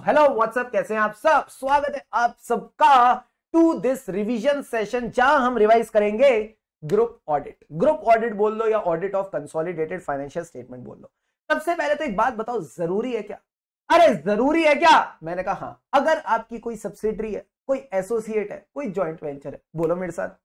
Hello तो WhatsApp कैसे हैं आप सब स्वागत है आप सबका टू दिस रिवीजन सेशन जहां हम रिवाइज करेंगे ग्रुप ऑडिट ग्रुप ऑडिट बोल लो या audit of consolidated financial statement बोल लो सबसे पहले तो एक बात बताओ जरूरी है क्या अरे जरूरी है क्या मैंने कहा हाँ अगर आपकी कोई सब्सिडरी है कोई एसोसिएट है कोई ज्वाइंट वेंचर है बोलो मेरे साथ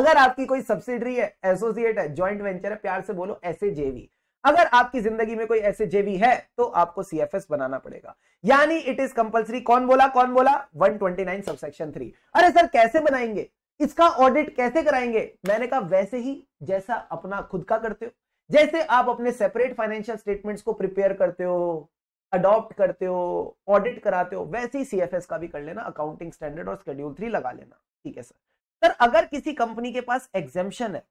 अगर आपकी कोई सब्सिडरी है एसोसिएट है ज्वाइंट वेंचर है प्यार से बोलो ऐसे जेवी अगर आपकी जिंदगी में कोई ऐसे जेवी है तो आपको सीएफएस बनाना पड़ेगा यानी इट इज कंपलसरी कौन बोला कौन बोला 129 सबसेक्शन थ्री अरे सर कैसे बनाएंगे इसका ऑडिट कैसे कराएंगे मैंने कहा वैसे ही जैसा अपना खुद का करते हो जैसे आप अपने सेपरेट फाइनेंशियल स्टेटमेंट्स को प्रिपेयर करते हो अडॉप्ट करते हो ऑडिट कराते हो वैसे ही सीएफएस का भी कर लेना अकाउंटिंग स्टैंडर्ड और स्केड्यूल थ्री लगा लेना ठीक है सर सर अगर किसी कंपनी के पास एग्जेम्पन है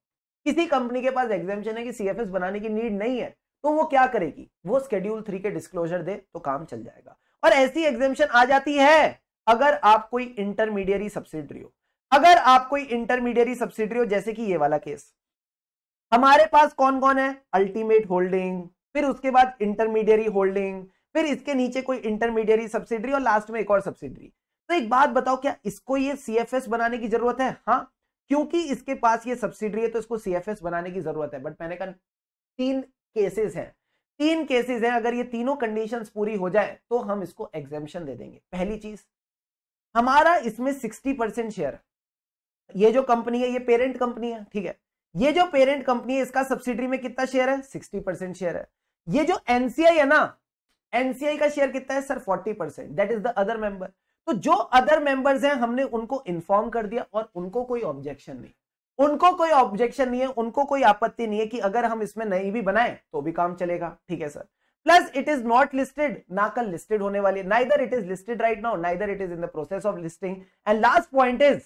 किसी कंपनी के पास एग्जामेशन है कि सीएफएस बनाने की नीड नहीं है तो वो क्या करेगी वो स्केड्यूल थ्री के डिस्क्लोजर दे तो काम चल जाएगा और ऐसी एग्जामेशन आ जाती है अगर आप कोई इंटरमीडियरी सब्सिडरी हो अगर आप कोई इंटरमीडियरी सब्सिडरी हो जैसे कि ये वाला केस हमारे पास कौन कौन है अल्टीमेट होल्डिंग फिर उसके बाद इंटरमीडियरी होल्डिंग फिर इसके नीचे कोई इंटरमीडियरी सब्सिडरी और लास्ट में एक और सब्सिडरी तो एक बात बताओ क्या इसको ये सीएफएस बनाने की जरूरत है हाँ क्योंकि इसके पास ये सब्सिडरी है तो इसको सीएफएस बनाने की जरूरत है बट मैंने कहा तीन केसेस हैं तीन केसेस हैं अगर ये तीनों कंडीशंस पूरी हो जाए तो हम इसको एग्जेम्पन दे देंगे पहली चीज हमारा इसमें सिक्सटी परसेंट शेयर ये जो कंपनी है ये पेरेंट कंपनी है ठीक है ये जो पेरेंट कंपनी है इसका सब्सिडरी में कितना शेयर है सिक्सटी परसेंट शेयर है ये जो एनसीआई है ना एनसीआई का शेयर कितना है sir forty percent that is the other member तो जो अदर मेंबर्स हैं हमने उनको इन्फॉर्म कर दिया और उनको कोई ऑब्जेक्शन नहीं उनको कोई ऑब्जेक्शन नहीं है उनको कोई आपत्ति नहीं है कि अगर हम इसमें नहीं भी बनाए तो भी काम चलेगा ठीक है sir plus it is not listed ना कल लिस्टेड होने वाली neither it is listed right now neither it is in the process of listing and last point is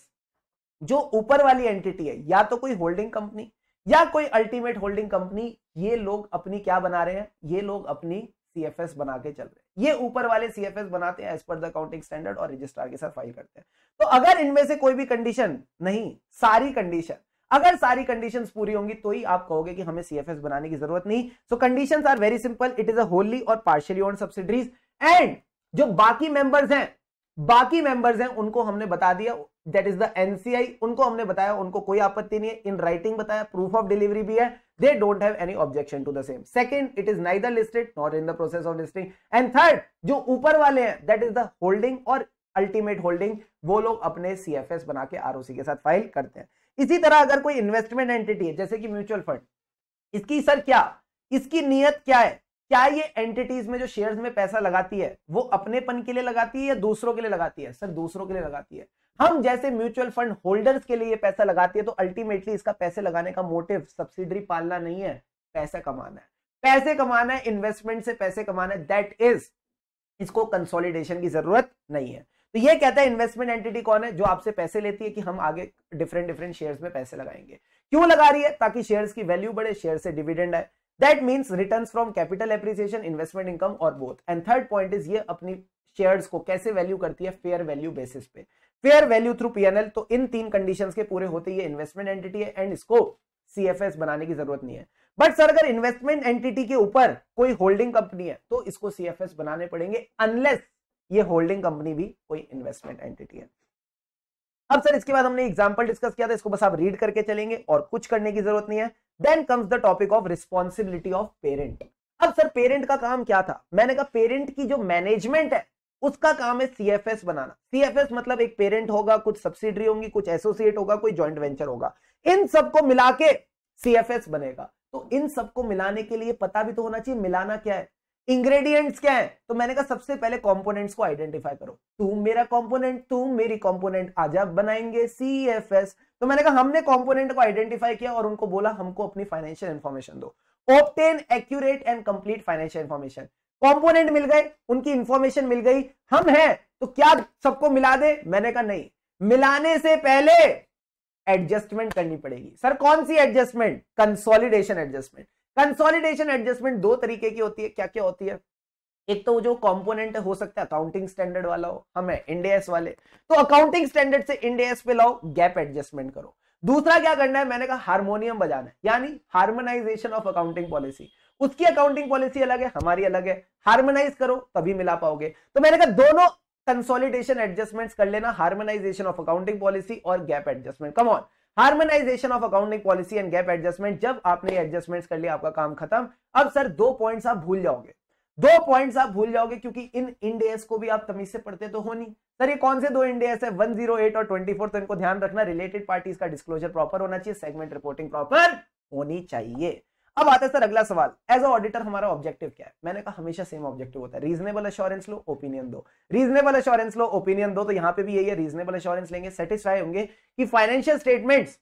जो ऊपर वाली एंटिटी है या तो कोई होल्डिंग कंपनी या कोई अल्टीमेट होल्डिंग कंपनी ये लोग अपनी क्या बना रहे हैं ये लोग अपनी एस बना के चल रहे हैं ये ऊपर वाले सी बनाते हैं as per the accounting standard और रजिस्ट्रार के साथ फाइल करते हैं तो अगर इनमें से कोई भी कंडीशन नहीं सारी कंडीशन अगर सारी कंडीशंस पूरी होंगी तो ही आप कहोगे कि हमें सीएफएस बनाने की जरूरत नहीं so conditions are very simple it is a wholly or partially on subsidies and जो बाकी मेंबर्स हैं बाकी मेंबर्स हैं उनको हमने बता दिया दैट इज द एनसीआई उनको हमने बताया उनको कोई आपत्ति नहीं है इन राइटिंग बताया प्रूफ ऑफ डिलीवरी भी है they don't have any objection to the same second it is neither listed nor in the process of listing and third jo upar wale hain that is the holding or ultimate holding wo log apne cfs bana ke roc ke sath file karte hain isi tarah agar koi investment entity hai jaise ki mutual fund iski sir kya iski niyat kya hai क्या क्या ये entities में जो shares में पैसा लगाती है वो अपनेपन के लिए लगाती है या दूसरों के लिए लगाती है सर दूसरों के लिए लगाती है हम जैसे म्यूचुअल फंड होल्डर्स के लिए पैसा लगाती है तो अल्टीमेटली इसका पैसे लगाने का मोटिव सब्सिडरी पालना नहीं है पैसा कमाना है पैसे कमाना है इन्वेस्टमेंट से पैसे कमाना है दैट इज इसको कंसोलिडेशन की जरूरत नहीं है तो ये कहता है इन्वेस्टमेंट एंटिटी कौन है जो आपसे पैसे लेती है कि हम आगे डिफरेंट डिफरेंट शेयर्स में पैसे लगाएंगे क्यों लगा रही है ताकि शेयर्स की वैल्यू बढ़े शेयर से डिविडेंड आए that means return from capital appreciation investment income or both and third point is ये अपनी शेयर्स को कैसे वैल्यू करती है फेयर वैल्यू बेसिस पे फेयर वैल्यू थ्रू पीएनएल तो इन तीन कंडीशंस के पूरे होते ही इन्वेस्टमेंट एंटिटी है एंड इसको सीएफएस बनाने की जरूरत नहीं है बट सर अगर इन्वेस्टमेंट एंटिटी के ऊपर कोई होल्डिंग कंपनी है तो इसको सीएफएस बनाने पड़ेंगे अनलेस ये होल्डिंग कंपनी भी कोई इन्वेस्टमेंट एंटिटी है अब सर इसके बाद हमने एग्जाम्पल डिस्कस किया था इसको बस आप रीड करके चलेंगे और कुछ करने की जरूरत नहीं है then comes the topic of responsibility of parent अब सर पेरेंट का काम क्या था मैंने कहा पेरेंट की जो मैनेजमेंट है उसका काम है सीएफएस बनाना सीएफएस मतलब एक पेरेंट होगा कुछ सब्सिडरी होंगी कुछ एसोसिएट होगा कोई ज्वाइंट वेंचर होगा इन सबको मिला के सीएफएस बनेगा तो इन सबको मिलाने के लिए पता भी तो होना चाहिए मिलाना क्या है इंग्रेडिएंट्स क्या है तो मैंने कहा सबसे पहले कंपोनेंट्स को आइडेंटिफाई करो तू मेरा कंपोनेंट तू मेरी कंपोनेंट आज आप बनाएंगे सी एफ एस तो मैंने कहा हमने कंपोनेंट को आइडेंटिफाई किया और उनको बोला हमको अपनी फाइनेंशियल इन्फॉर्मेशन दो obtain accurate and complete financial information component मिल गए उनकी इंफॉर्मेशन मिल गई हम हैं तो क्या सबको मिला दे मैंने कहा नहीं मिलाने से पहले एडजस्टमेंट करनी पड़ेगी सर कौन सी adjustment consolidation adjustment consolidation adjustment दो तरीके की होती है क्या क्या होती है एक तो जो कंपोनेंट हो सकता है अकाउंटिंग स्टैंडर्ड वाला हो हमें इंडेस वाले तो अकाउंटिंग स्टैंडर्ड से इंडेस पे लाओ गैप एडजस्टमेंट करो दूसरा क्या करना है मैंने कहा हारमोनियम बजाना यानी हार्मोनाइजेशन ऑफ अकाउंटिंग पॉलिसी उसकी अकाउंटिंग पॉलिसी अलग है हमारी अलग है हार्मोनाइज करो तभी मिला पाओगे तो मैंने कहा दोनों कंसोलिडेशन एडजस्टमेंट्स कर लेना हार्मोनाइजेशन ऑफ अकाउंटिंग पॉलिसी और gap adjustment come on harmonisation of accounting policy and gap adjustment जब आपने एडजस्टमेंट्स कर लिया आपका काम खत्म अब सर दो पॉइंट्स आप भूल जाओगे दो पॉइंट्स आप भूल जाओगे क्योंकि इन इंडेस को भी आप तमीज से पढ़ते तो हो नहीं सर ये कौन से दो इंडेस है 108 और 24 तो इनको ध्यान रखना रिलेटेड पार्टीज का डिस्क्लोजर प्रॉपर होना चाहिए सेगमेंट रिपोर्टिंग प्रॉपर होनी चाहिए अब आता है सर अगला सवाल एज अ ऑडिटर हमारा ऑब्जेक्टिव क्या है मैंने कहा हमेशा सेम ऑब्जेक्टिव होता है रीजनेबल अश्योरेंस लो ओपिनियन दो रीजनेबल अश्योरेंस लो ओपिनियन दो तो यहाँ पे भी यही है रीजनेबल अश्योरेंस लेंगे सेटिस्फाई होंगे कि फाइनेंशियल स्टेटमेंट्स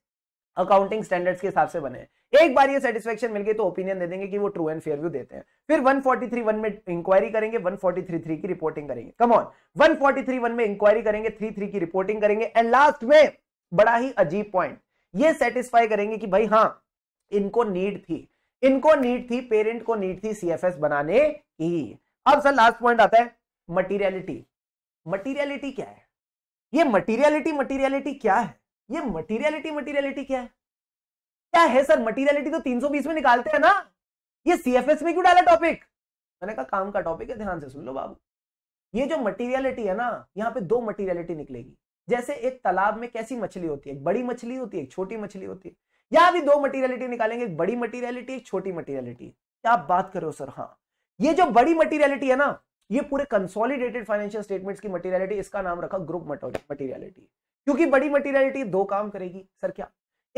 अकाउंटिंग स्टैंडर्ड्स के हिसाब से बने एक बार ये सेटिस्फेक्शन मिल गई तो ओपिनियन दे देंगे कि वो ट्रू एंड फेयर व्यू देते हैं फिर 1431 में इंक्वायरी करेंगे 1433 की रिपोर्टिंग करेंगे कम ऑन 1431 में इंक्वायरी करेंगे 33 की रिपोर्टिंग करेंगे एंड लास्ट में बड़ा ही अजीब पॉइंट ये सेटिस्फाई करेंगे कि भाई हाँ इनको नीड थी इनको नीड थी पेरेंट को नीड थी सीएफएस बनाने की अब सर लास्ट पॉइंट आता है मटीरियलिटी मटीरियलिटी क्या है ये मटीरियलिटी मटीरियलिटी क्या है ये मटीरियलिटी मटीरियलिटी क्या है क्या है सर मटीरियलिटी तो 320 में निकालते हैं ना ये सीएफएस में क्यों डाला टॉपिक मैंने कहा काम का टॉपिक है ध्यान से सुन लो बाबू ये जो मटीरियलिटी है ना यहाँ पे दो मटीरियलिटी निकलेगी जैसे एक तालाब में कैसी मछली होती है एक बड़ी मछली होती है एक छोटी मछली होती है या अभी दो मटीरियलिटी निकालेंगे एक बड़ी मटीरियलिटी एक छोटी मटीरियलिटी क्या बात करो सर हाँ ये जो बड़ी मटीरियलिटी है ना ये पूरे कंसोलिडेटेड फाइनेंशियल स्टेटमेंट्स की मटीरियलिटी इसका नाम रखा ग्रुप मटीरियलिटी क्योंकि बड़ी मटीरियलिटी दो काम करेगी सर क्या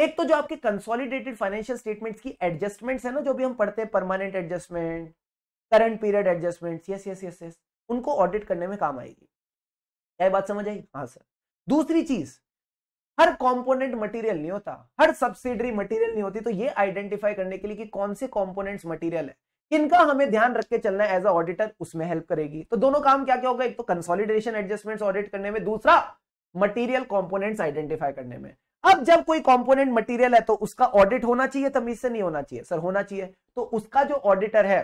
एक तो जो आपके कंसोलिडेटेड फाइनेंशियल स्टेटमेंट्स की एडजस्टमेंट्स है ना जो भी हम पढ़ते हैं permanent adjustment current period adjustments yes yes yes yes उनको ऑडिट करने में काम आएगी क्या बात समझ आई हाँ सर दूसरी चीज हर कंपोनेंट मटेरियल नहीं होता हर सब्सिडरी मटेरियल नहीं होती तो ये आइडेंटिफाई करने के लिए कि कौन से कंपोनेंट्स मटेरियल है इनका हमें ध्यान रख के चलना है एज अ ऑडिटर उसमें हेल्प करेगी तो दोनों काम क्या क्या होगा एक तो कंसोलिडेशन एडजस्टमेंट्स ऑडिट करने में दूसरा मटीरियल कंपोनेंट्स आइडेंटिफाई करने में अब जब कोई कॉम्पोनेंट मटीरियल है तो उसका ऑडिट होना चाहिए तमीज से नहीं होना चाहिए सर होना चाहिए तो उसका जो ऑडिटर है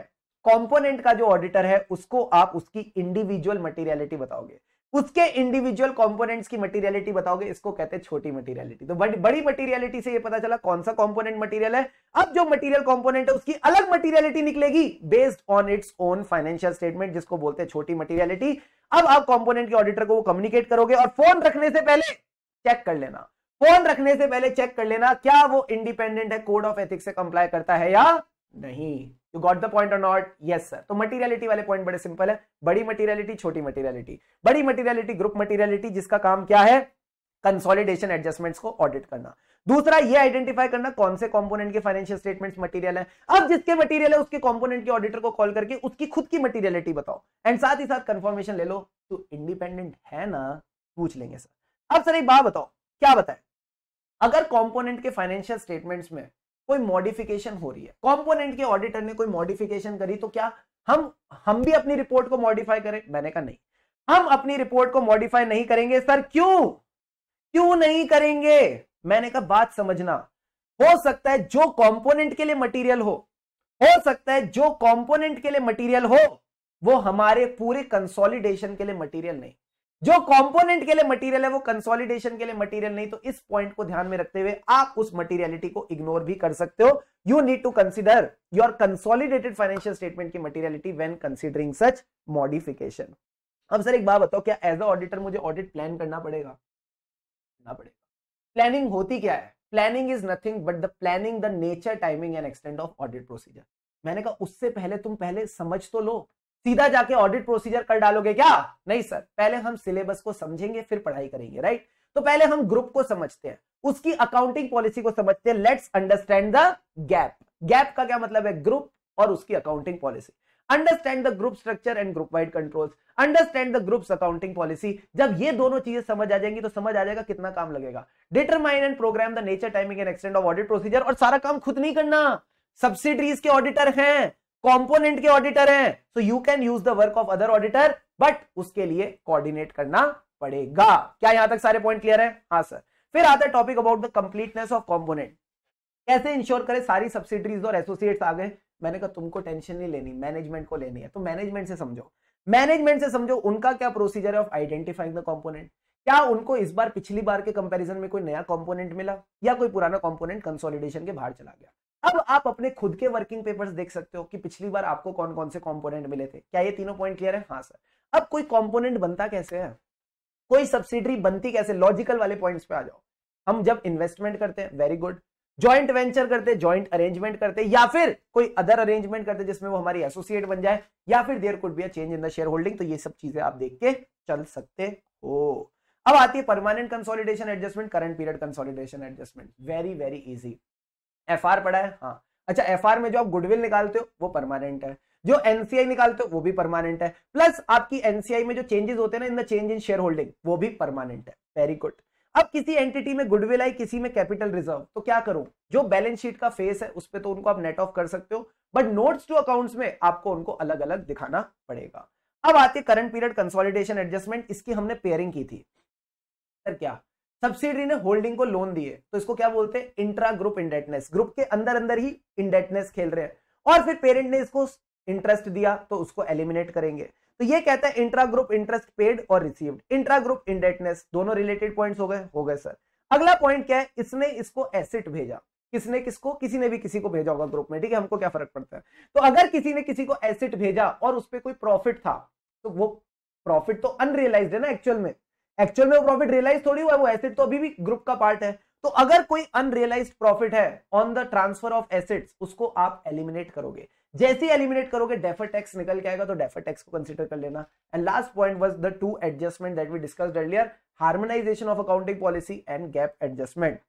कंपोनेंट का जो ऑडिटर है उसको आप उसकी इंडिविजुअल मटेरियलिटी बताओगे उसके इंडिविजुअल कंपोनेंट्स की मटेरियलिटी बताओगे इसको कहते हैं छोटी मटेरियलिटी तो बड़, बड़ी मटेरियलिटी से ये पता चला कौन सा कंपोनेंट मटेरियल है अब जो मटेरियल कंपोनेंट है उसकी अलग मटेरियलिटी निकलेगी based on its own financial statement जिसको बोलते हैं छोटी मटेरियलिटी अब आप कॉम्पोनेंट के ऑडिटर को वो कम्युनिकेट करोगे और फोन रखने से पहले चेक कर लेना फोन रखने से पहले चेक कर लेना क्या वो इंडिपेंडेंट है कोड ऑफ एथिक्स से कंप्लाई करता है या नहीं you got the point or not yes sir तो मटीरियलिटी वाले पॉइंट बड़े सिंपल है बड़ी मटीरियलिटी छोटी मटीरियलिटी बड़ी मटीरियलिटी ग्रुप मटीरियलिटी जिसका काम क्या है कंसोलिडेशन एडजस्टमेंट्स को ऑडिट करना दूसरा ये आइडेंटिफाई करना कौन से कंपोनेंट के फाइनेंशियल स्टेटमेंट्स मटेरियल है अब जिसके मटेरियल है उसके कंपोनेंट के ऑडिटर को कॉल करके उसकी खुद की मटेरियलिटी बताओ एंड साथ ही साथ कंफर्मेशन ले लो तो इंडिपेंडेंट है ना पूछ लेंगे सर अब सर एक बात बताओ क्या बताए अगर कॉम्पोनेंट के फाइनेंशियल स्टेटमेंट्स में कोई मॉडिफिकेशन हो रही है कॉम्पोनेंट के ऑडिटर ने कोई मॉडिफिकेशन करी तो क्या हम हम भी अपनी रिपोर्ट को मॉडिफाई करें मैंने कहा नहीं हम अपनी रिपोर्ट को मॉडिफाई नहीं करेंगे सर क्यों क्यों नहीं करेंगे मैंने कहा बात समझना हो सकता है जो कंपोनेंट के लिए मटेरियल हो हो सकता है जो कंपोनेंट के लिए मटेरियल हो वो हमारे पूरे कंसोलिडेशन के लिए मटेरियल नहीं जो कंपोनेंट के लिए मटेरियल है वो कंसोलिडेशन के लिए मटेरियल नहीं तो इस पॉइंट को ध्यान में रखते हुए आप उस मटेरियलिटी को इग्नोर भी कर सकते हो you need to consider your consolidated financial statement की materiality when considering such modification अब सर एक बात बताओ क्या एज अ ऑडिटर मुझे ऑडिट प्लान करना पड़ेगा करना पड़ेगा प्लानिंग होती क्या है planning is nothing but the planning the nature timing and extent of audit procedure मैंने कहा उससे पहले तुम पहले समझ तो लो सीधा जाके ऑडिट प्रोसीजर कर डालोगे क्या नहीं सर पहले हम सिलेबस को समझेंगे फिर पढ़ाई करेंगे राइट तो पहले हम ग्रुप को समझते हैं उसकी अकाउंटिंग पॉलिसी को समझते हैं let's understand the gap gap का क्या मतलब है ग्रुप और उसकी accounting policy understand the group structure and group wide controls understand the group's accounting policy जब ये दोनों चीजें समझ आ जाएंगी तो समझ आ जाएगा कितना काम लगेगा determine and program the nature timing and extent of audit procedure और सारा काम खुद नहीं करना सब्सिडरीज के ऑडिटर हैं कॉम्पोनेंट के ऑडिटर हैं so you can use the work of other auditor but उसके लिए कोऑर्डिनेट करना पड़ेगा क्या यहां तक सारे पॉइंट क्लियर है हाँ सर फिर आता है topic about the completeness of component कैसे इंश्योर करें सारी सब्सिडरीज और एसोसिएट्स आ गए मैंने कहा तुमको टेंशन नहीं लेनी मैनेजमेंट को लेनी है तो मैनेजमेंट से समझो मैनेजमेंट से समझो उनका क्या प्रोसीजर है ऑफ आइडेंटिफाइंग द कॉम्पोनेंट क्या उनको इस बार पिछली बार के कंपैरिजन में कोई नया कंपोनेंट मिला या कोई पुराना कंपोनेंट कंसोलिडेशन के बाहर चला गया अब आप अपने खुद के वर्किंग पेपर्स देख सकते हो कि पिछली बार आपको कौन कौन से कंपोनेंट मिले थे क्या ये तीनों पॉइंट क्लियर है हाँ सर अब कोई कंपोनेंट बनता कैसे है कोई सब्सिडरी बनती कैसे लॉजिकल वाले पॉइंट्स पे आ जाओ हम जब इन्वेस्टमेंट करते हैं वेरी गुड ज्वाइंट वेंचर करते ज्वाइंट अरेंजमेंट करते या फिर कोई अदर अरेंजमेंट करते जिसमें वो हमारी एसोसिएट बन जाए या फिर there could be a change in the shareholding तो ये सब चीजें आप देख के चल सकते हो अब आती है permanent consolidation adjustment current period consolidation adjustment very very easy F R पड़ा है हाँ अच्छा एफ आर में जो आप गुडविल निकालते हो वो परमानेंट है जो एनसीआई निकालते हो वो भी परमानेंट है प्लस आपकी एनसीआई में जो चेंजेस होते हैं ना in the change in shareholding वो भी परमानेंट है वेरी गुड अब किसी एंटिटी में गुडविल आई किसी में कैपिटल रिजर्व तो क्या करूं जो बैलेंस शीट का फेस है उस पर तो उनको आप नेट ऑफ कर सकते हो बट नोट्स टू अकाउंट्स में आपको उनको अलग अलग दिखाना पड़ेगा अब आते करंट पीरियड कंसोलिडेशन एडजस्टमेंट इसकी हमने पेयरिंग की थी सर क्या सब्सिडी ने होल्डिंग को लोन दिए तो इसको क्या बोलते हैं इंट्रा ग्रुप इंडेटनेस ग्रुप के अंदर अंदर ही इंडेटनेस खेल रहे हैं और फिर पेरेंट ने इसको इंटरेस्ट दिया तो उसको एलिमिनेट करेंगे तो ये कहता है इंट्रा ग्रुप इंटरेस्ट पेड और रिसीव्ड इंट्रा ग्रुप इंडेटनेस दोनों रिलेटेड पॉइंट हो गए हो गए सर अगला पॉइंट क्या है इसने इसको एसेट भेजा किसने किसको किसी ने भी किसी को भेजा होगा ग्रुप में ठीक है हमको क्या फर्क पड़ता है तो अगर किसी ने किसी को एसेट भेजा और उस पर कोई प्रॉफिट था तो वो प्रॉफिट तो अनरियलाइज है ना एक्चुअल में एक्चुअल में वो प्रॉफिट रियलाइज थोड़ी हुआ है वो एसेट तो अभी भी ग्रुप का पार्ट है तो अगर कोई अनरियलाइज प्रॉफिट है on the transfer of assets उसको आप एलिमिनेट करोगे जैसे ही एलिमिनेट करोगे डेफर टैक्स निकल के आएगा तो डेफर टैक्स को कंसिडर कर लेना and last point was the two adjustment that we discussed harmonisation of accounting policy and gap adjustment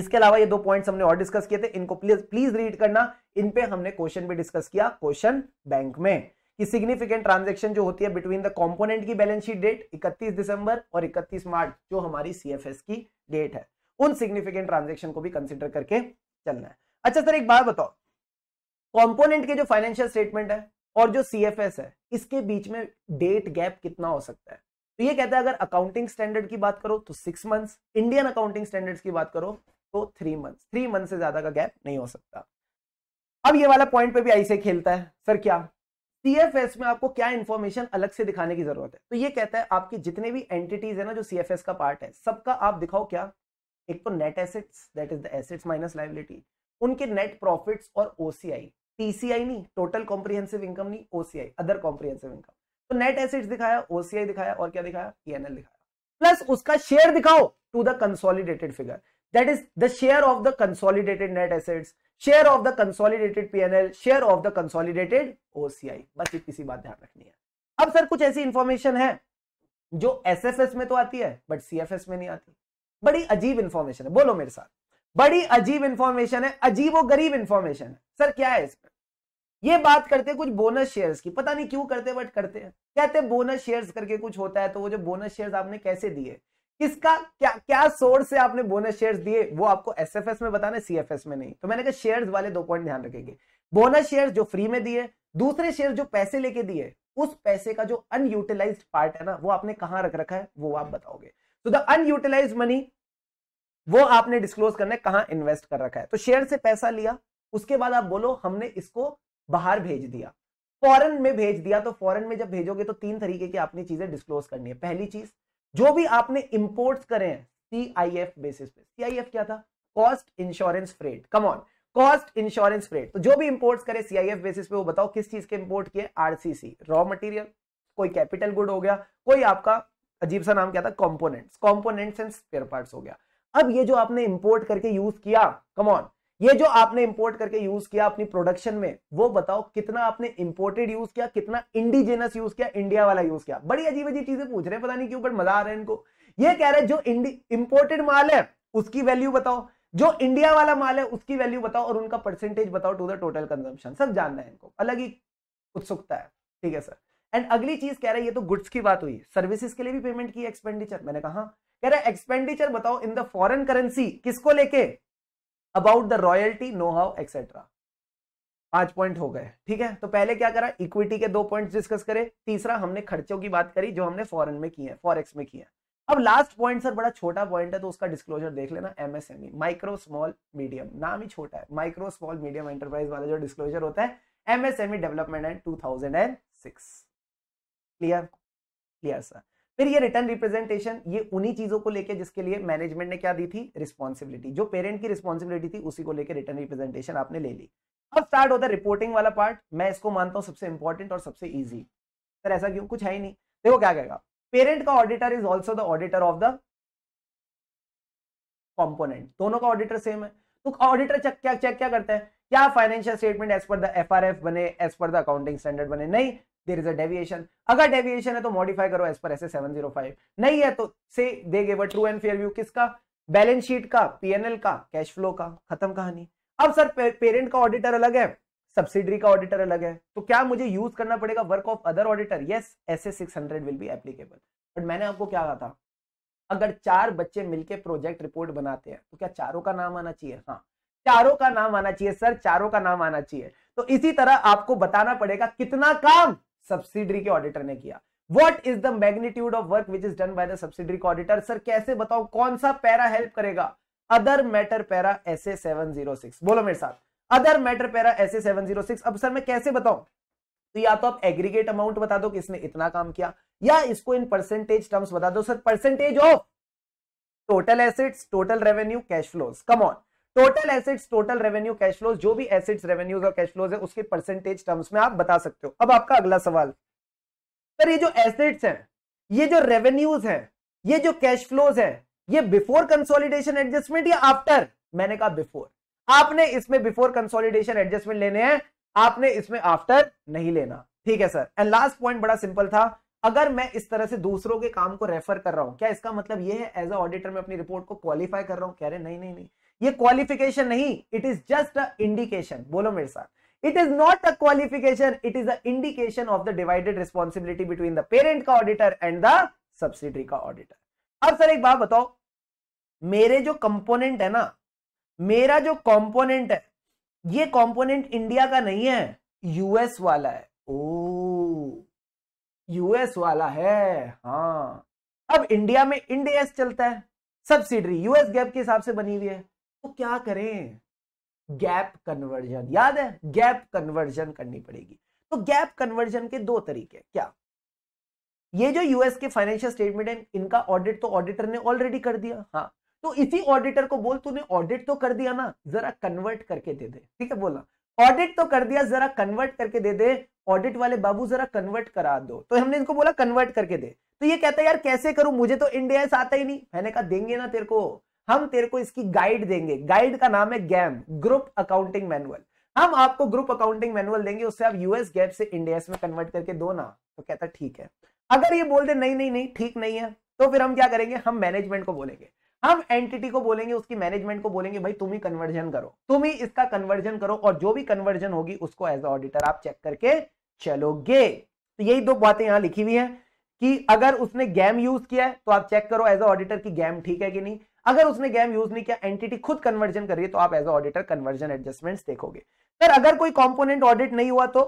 इसके अलावा ये दो पॉइंट्स हमने और डिस्कस किए थे इनको प्लीज प्लीज रीड करना इन पे हमने क्वेश्चन भी डिस्कस किया क्वेश्चन बैंक में कि सिग्निफिकेंट ट्रांजेक्शन जो होती है बिटवीन द कॉम्पोनेंट की बैलेंस शीट डेट 31 दिसंबर और 31 मार्च जो हमारी सी की डेट है उन सिग्निफिकेंट ट्रांजेक्शन को भी कंसिडर करके चलना है अच्छा सर एक बात बताओ कॉम्पोनेंट के जो फाइनेंशियल स्टेटमेंट है और जो सी है इसके बीच में डेट गैप कितना हो सकता है तो ये कहता है अगर अकाउंटिंग स्टैंडर्ड की बात करो तो six months Indian accounting standards की बात करो तो थ्री मंथ्स थ्री मंथ से ज्यादा का गैप नहीं हो सकता अब ये वाला पॉइंट पे भी ऐसे खेलता है सर क्या सीएफएस में आपको क्या इन्फॉर्मेशन अलग से दिखाने की जरूरत है तो ये कहता है आपकी जितने भी एंटिटीज है ना जो सीएफएस का पार्ट है सबका आप दिखाओ क्या एक तो net assets that is the assets minus liability उनके नेट प्रॉफिट्स और ओसीआई टीसीआई नहीं टोटल कॉम्प्रीहेंसिव इनकम नहीं ओसीआई अदर कॉम्प्रीहेंसिव इनकम तो नेट एसेट्स दिखाया ओसीआई दिखाया और क्या दिखाया ईएनएल दिखाया प्लस उसका शेयर दिखाओ to the consolidated figure that is the share of the consolidated net assets share of the consolidated PNL share of the consolidated OCI बस किसी बात ध्यान रखनी है अब सर कुछ ऐसी इंफॉर्मेशन है जो एसएफएस में तो आती है बट सीएफएस में नहीं आती बड़ी अजीब इंफॉर्मेशन है बोलो मेरे साथ बड़ी अजीब इंफॉर्मेशन है अजीब और गरीब इंफॉर्मेशन है सर क्या है इसमें ये बात करते हैं कुछ बोनस शेयर्स की पता नहीं क्यों करते बट करते हैं कहते हैं बोनस शेयर्स करके कुछ होता है तो वो जो बोनस शेयर्स आपने कैसे दिए किसका क्या क्या सोर्स से आपने बोनस शेयर्स दिए वो आपको एसएफएस में बताने सीएफएस में नहीं तो मैंने कहा शेयर्स वाले दो पॉइंट ध्यान रखेंगे बोनस शेयर्स जो फ्री में दिए दूसरे शेयर जो पैसे लेके दिए उस पैसे का जो अनयूटिलाइज पार्ट है ना वो आपने कहां रख रखा है वो आप बताओगे तो द अनयूटिलाइज मनी वो आपने डिस्क्लोज करना कहा कहां इन्वेस्ट कर रखा है तो शेयर से पैसा लिया उसके बाद आप बोलो हमने इसको बाहर भेज दिया फॉरन में भेज दिया तो फॉरन में जब भेजोगे तो तीन तरीके की आपने चीजें डिस्क्लोज करनी है पहली चीज जो भी आपने इंपोर्ट करे हैं सीआईएफ बेसिस पे एफ क्या था cost insurance freight come on cost insurance freight तो जो भी इंपोर्ट करे सीआईएफ बेसिस पे वो बताओ किस चीज के इंपोर्ट किए आरसीसी रॉ मटेरियल कोई कैपिटल गुड हो गया कोई आपका अजीब सा नाम क्या था component components and spare part हो गया अब ये जो आपने इंपोर्ट करके यूज किया कमॉन ये जो आपने इंपोर्ट करके यूज किया अपनी प्रोडक्शन में वो बताओ कितना आपने इंपोर्टेड यूज किया कितना इंडिजिनस यूज किया इंडिया वाला यूज किया बड़ी अजीब अजीब चीजें पूछ रहे हैं पता नहीं क्यों बट मजा आ रहा है इनको ये कह रहे हैं जो इंपोर्टेड माल है उसकी वैल्यू बताओ जो इंडिया वाला माल है उसकी वैल्यू बताओ और उनका परसेंटेज बताओ टू द टोटल कंजम्पशन सब जानना है इनको अलग ही उत्सुकता है ठीक है सर एंड अगली चीज कह रहे हैं ये तो गुड्स की बात हुई सर्विसेज के लिए भी पेमेंट की एक्सपेंडिचर मैंने कहा हाँ। कह रहा है एक्सपेंडिचर बताओ इन द फॉरेन करेंसी किसको लेके about the royalty know how etcetera पांच पॉइंट हो गए ठीक है तो पहले क्या करा इक्विटी के दो पॉइंट डिस्कस करें तीसरा हमने खर्चों की बात करी जो हमने फॉरन में किए हैं फॉरेक्स में किए अब लास्ट पॉइंट सर बड़ा छोटा पॉइंट है तो उसका डिस्क्लोजर देख लेना एमएसएमई माइक्रो स्मॉल मीडियम नाम ही छोटा है माइक्रो स्मॉल मीडियम एंटरप्राइज वाला जो डिस्क्लोजर होता है MSME development and 2006 clear clear sir फिर ये रिटर्न रिप्रेजेंटेशन ये उन्हीं चीजों को लेके जिसके लिए मैनेजमेंट ने क्या दी थी रिस्पॉन्सिबिलिटी जो पेरेंट की रिस्पॉन्सिबिलिटी थी उसी को लेकर रिटर्न रिप्रेजेंटेशन आपने ले ली अब स्टार्ट होता है रिपोर्टिंग वाला पार्ट मैं इसको मानता हूँ सबसे इंपॉर्टेंट और सबसे ईजी सर ऐसा क्यों कुछ है ही नहीं देखो क्या कहेगा पेरेंट का auditor is also the auditor of the component दोनों का ऑडिटर सेम है तो ऑडिटर चेक क्या चेक क्या करता है क्या financial statement as per the F बने as per the accounting standard बने नहीं देर इज अ डेविएशन अगर डेविएशन है तो मॉडिफाई करो as per S seven zero five नहीं है तो से दे गए ट्रू एंड फेयर व्यू किसका बैलेंस शीट का पीएनएल का कैश फ्लो का खत्म कहानी अब सर पे, पेरेंट का ऑडिटर अलग है सब्सिडरी का ऑडिटर अलग है तो क्या मुझे यूज करना पड़ेगा work of other auditor yes S six hundred will be applicable but मैंने आपको क्या कहा था अगर चार बच्चे मिलके प्रोजेक्ट रिपोर्ट बनाते हैं तो क्या चारों का नाम आना चाहिए हाँ चारों का नाम आना चाहिए सर चारों का नाम आना चाहिए तो इसी तरह आपको बताना पड़ेगा कितना काम सब्सिडरी के ऑडिटर ने किया what is the magnitude of work which is done by the subsidiary auditor sir कैसे बताओ कौन सा पैरा हेल्प करेगा other matter para S A seven zero six बोलो मेरे साथ other matter para S A seven zero six अब sir मैं कैसे बताऊं तो या तो आप एग्रीगेट अमाउंट बता दो किसने इतना काम किया या इसको इन परसेंटेज टर्म्स बता दो sir percentage of total assets total revenue cash flows come on total assets total revenue cash flows जो भी एसेट्स रेवेन्यूज और कैश फ्लोज है उसके परसेंटेज टर्म्स में आप बता सकते हो अब आपका अगला सवाल सर ये जो एसेट्स हैं ये जो रेवेन्यूज हैं ये जो कैश फ्लोज हैं ये बिफोर कंसोलिडेशन एडजस्टमेंट या आफ्टर मैंने कहा बिफोर आपने इसमें बिफोर कंसोलिडेशन एडजस्टमेंट लेने हैं आपने इसमें आफ्टर नहीं लेना ठीक है सर एंड लास्ट पॉइंट बड़ा सिंपल था अगर मैं इस तरह से दूसरों के काम को रेफर कर रहा हूं क्या इसका मतलब यह है एज अ ऑडिटर मैं अपनी रिपोर्ट को क्वालिफाई कर रहा हूं कह रहे नहीं नहीं नहीं ये क्वालिफिकेशन नहीं it is just a indication बोलो मेरे साथ it is not a qualification it is a indication of the divided responsibility between the parent का ऑडिटर एंड द सब्सिडरी का ऑडिटर अब सर एक बात बताओ मेरे जो कंपोनेंट है ना मेरा जो कंपोनेंट है ये कंपोनेंट इंडिया का नहीं है यूएस वाला है ओ यूएस वाला है हाँ अब इंडिया में इंडियस चलता है सब्सिडरी यूएस गैप के हिसाब से बनी हुई है तो क्या करें गैप कन्वर्जन याद है गैप कन्वर्जन करनी पड़ेगी तो गैप कन्वर्जन के दो तरीके क्या ये जो यूएस के फाइनेंशियल स्टेटमेंट है इनका ऑडिट तो ऑडिटर ने ऑलरेडी कर दिया हाँ तो इसी ऑडिटर को बोल तूने ऑडिट तो कर दिया ना जरा कन्वर्ट करके दे दे ठीक है बोला ऑडिट तो कर दिया जरा कन्वर्ट करके दे दे ऑडिट वाले बाबू जरा कन्वर्ट करा दो तो हमने इनको बोला कन्वर्ट करके दे तो ये कहता है यार कैसे करूं मुझे तो इंडिया आता ही नहीं मैंने कहा देंगे ना तेरे को हम तेरे को इसकी गाइड देंगे गाइड का नाम है गैम ग्रुप अकाउंटिंग मैनुअल हम आपको ग्रुप अकाउंटिंग मैनुअल देंगे उससे आप यूएस गैप से इंडिया में कन्वर्ट करके दो ना तो कहता ठीक है अगर ये बोल दे नहीं नहीं नहीं ठीक नहीं है तो फिर हम क्या करेंगे हम मैनेजमेंट को बोलेंगे हम एंटिटी को बोलेंगे उसकी मैनेजमेंट को बोलेंगे भाई तुम ही कन्वर्जन करो तुम ही इसका कन्वर्जन करो और जो भी कन्वर्जन होगी उसको एज ऑडिटर आप चेक करके चलोगे तो यही दो बातें यहां लिखी हुई हैं कि अगर उसने गैम यूज किया है तो आप चेक करो एज ऑडिटर की गैम ठीक है कि नहीं अगर उसने गैम यूज नहीं किया एंटिटी खुद कन्वर्जन करिए तो आप एज ऑडिटर कन्वर्जन एडजस्टमेंट देखोगे सर अगर कोई कॉम्पोनेंट ऑडिट नहीं हुआ तो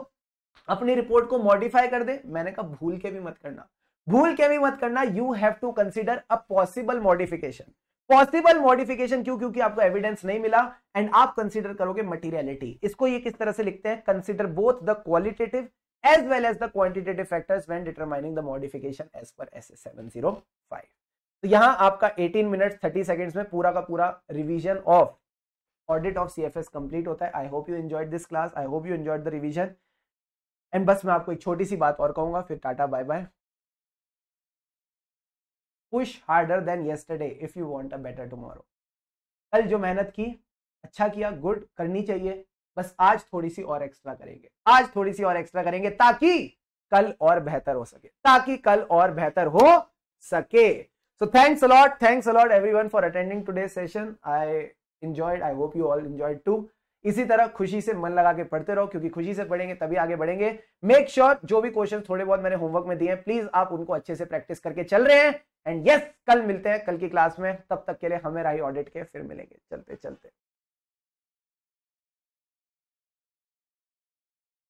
अपनी रिपोर्ट को मॉडिफाई कर दे मैंने कहा भूल के भी मत करना भूल के भी मत करना you have to consider a possible modification possible modification क्यों क्योंकि आपको एविडेंस नहीं मिला एंड आप कंसिडर करोगे मटीरियलिटी इसको ये किस तरह से लिखते हैं consider both the qualitative as as well as well as the quantitative factors when determining the S seven zero five तो यहां आपका 18 मिनट 30 सेकेंड्स में पूरा का पूरा revision of audit of C F S complete होता है I hope you enjoyed this class I hope you enjoyed the revision and बस मैं आपको एक छोटी सी बात और कहूंगा फिर tata bye bye push harder than yesterday if you want a better tomorrow कल जो मेहनत की अच्छा किया गुड करनी चाहिए बस आज थोड़ी सी और एक्स्ट्रा करेंगे आज थोड़ी सी और एक्स्ट्रा करेंगे ताकि कल और बेहतर हो सके ताकि कल और बेहतर हो सके So thanks a lot. Thanks a lot everyone for attending today's session. I enjoyed. I hope you all enjoyed too. इसी तरह खुशी से मन लगा के पढ़ते रहो क्योंकि खुशी से पढ़ेंगे तभी आगे बढ़ेंगे मेक श्योर sure, जो भी क्वेश्चन थोड़े बहुत मैंने होमवर्क में दिए हैं प्लीज आप उनको अच्छे से प्रैक्टिस करके चल रहे हैं एंड यस yes, कल मिलते हैं कल की क्लास में तब तक के लिए हमें राही ऑडिट के फिर मिलेंगे चलते चलते